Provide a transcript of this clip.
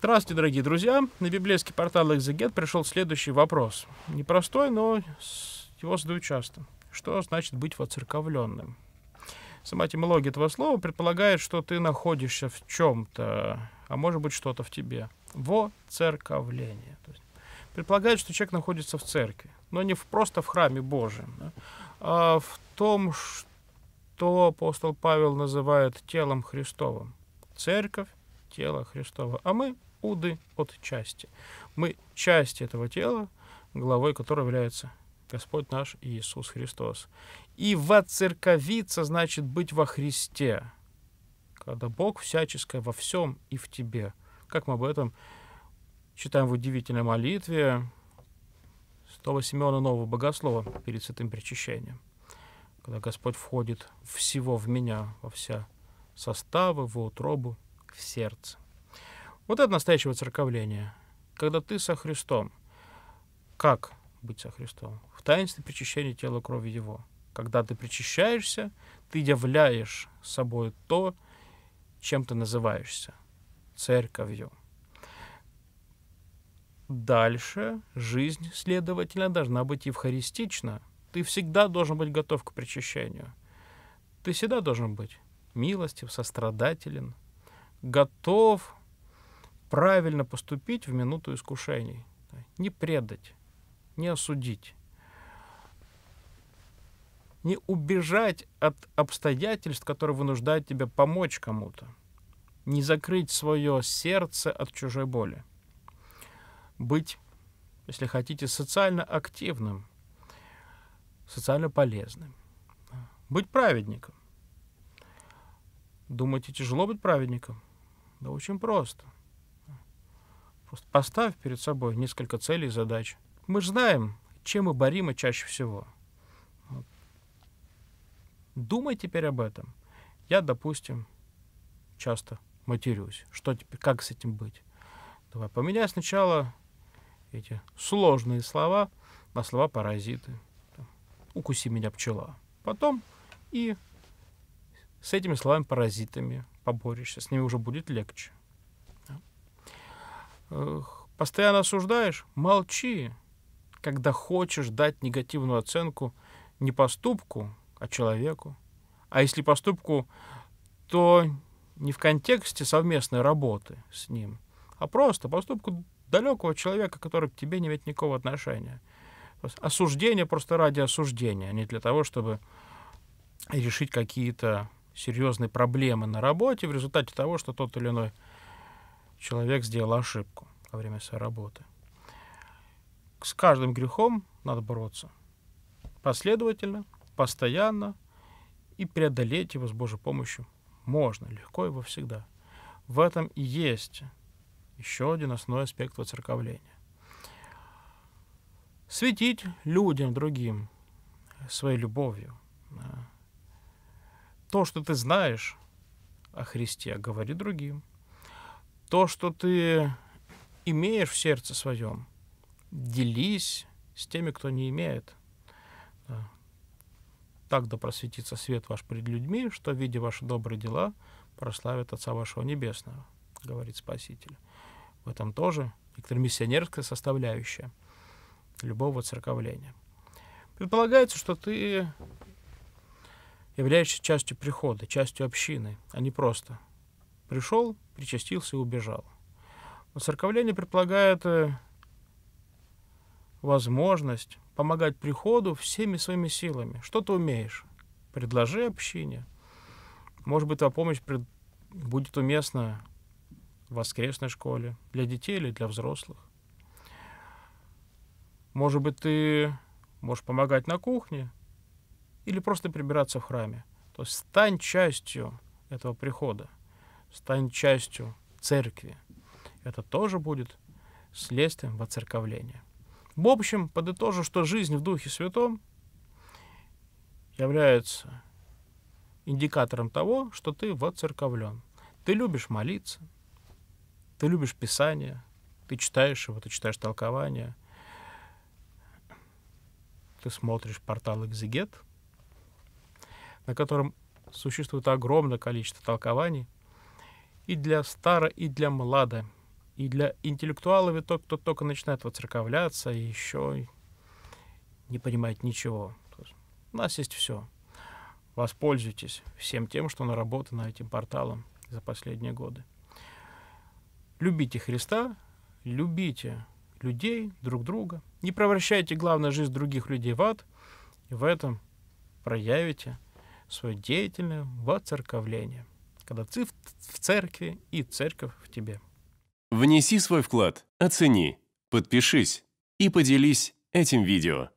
Здравствуйте, дорогие друзья! На библейский портал Экзегет пришел следующий вопрос. Непростой, но его задают часто. Что значит быть воцерковленным? Сама этимология этого слова предполагает, что ты находишься в чем-то, а может быть что-то в тебе. Воцерковление. предполагает, что человек находится в церкви, но не в, просто в храме Божьем, да, а в том, что апостол Павел называет телом Христовым. Церковь, тело Христова. А мы уды от части. Мы часть этого тела, главой которого является Господь наш Иисус Христос. И воцерковиться значит быть во Христе, когда Бог всяческое во всем и в тебе. Как мы об этом читаем в удивительной молитве святого Симеона Нового Богослова перед святым причащением, когда Господь входит всего в меня, во все составы, во утробу, в сердце. Вот это настоящее церковление. Когда ты со Христом. Как быть со Христом? В таинстве причащения тела крови Его. Когда ты причащаешься, ты являешь собой то, чем ты называешься — церковью. Дальше жизнь, следовательно, должна быть евхаристична. Ты всегда должен быть готов к причащению. Ты всегда должен быть милостив, сострадателен, готов правильно поступить в минуту искушений, не предать, не осудить, не убежать от обстоятельств, которые вынуждают тебя помочь кому-то, не закрыть свое сердце от чужой боли, быть, если хотите, социально активным, социально полезным, быть праведником. Думаете, тяжело быть праведником? Да очень просто – Просто поставь перед собой несколько целей и задач. Мы же знаем, чем мы боримы чаще всего. Вот. Думай теперь об этом. Я, допустим, часто матерюсь. Что теперь, как с этим быть? Давай поменяй сначала эти сложные слова на слова паразиты. Укуси меня пчела. Потом и с этими словами паразитами поборешься. С ними уже будет легче. Постоянно осуждаешь? Молчи. Когда хочешь дать негативную оценку не поступку, а человеку. А если поступку, то не в контексте совместной работы с ним, а просто поступку далекого человека, который к тебе не имеет никакого отношения. Осуждение просто ради осуждения, а не для того, чтобы решить какие-то серьезные проблемы на работе в результате того, что тот или иной человек сделал ошибку во время своей работы. С каждым грехом надо бороться последовательно, постоянно, и преодолеть его с Божьей помощью можно, легко и во всегда. В этом и есть еще один основной аспект воцерковления. Светить людям, другим, своей любовью. То, что ты знаешь о Христе, говори другим то, что ты имеешь в сердце своем, делись с теми, кто не имеет. Э, так да просветится свет ваш пред людьми, что, видя ваши добрые дела, прославит Отца вашего Небесного, говорит Спаситель. В этом тоже некоторая миссионерская составляющая любого церковления. Предполагается, что ты являешься частью прихода, частью общины, а не просто Пришел, причастился и убежал. Церковление предполагает э, возможность помогать приходу всеми своими силами. Что ты умеешь? Предложи общине. Может быть, твоя помощь пред... будет уместна в воскресной школе, для детей или для взрослых. Может быть, ты можешь помогать на кухне или просто прибираться в храме. То есть стань частью этого прихода стань частью церкви. Это тоже будет следствием воцерковления. В общем, подытожу, что жизнь в Духе Святом является индикатором того, что ты воцерковлен. Ты любишь молиться, ты любишь Писание, ты читаешь его, ты читаешь толкование, ты смотришь портал «Экзегет», на котором существует огромное количество толкований – и для стара, и для млада. И для интеллектуалов, и тот, кто только начинает воцерковляться, и еще не понимает ничего. У нас есть все. Воспользуйтесь всем тем, что наработано этим порталом за последние годы. Любите Христа, любите людей, друг друга. Не превращайте, главное, жизнь других людей в ад. И в этом проявите свое деятельное воцерковление когда ты в церкви и церковь в тебе. Внеси свой вклад, оцени, подпишись и поделись этим видео.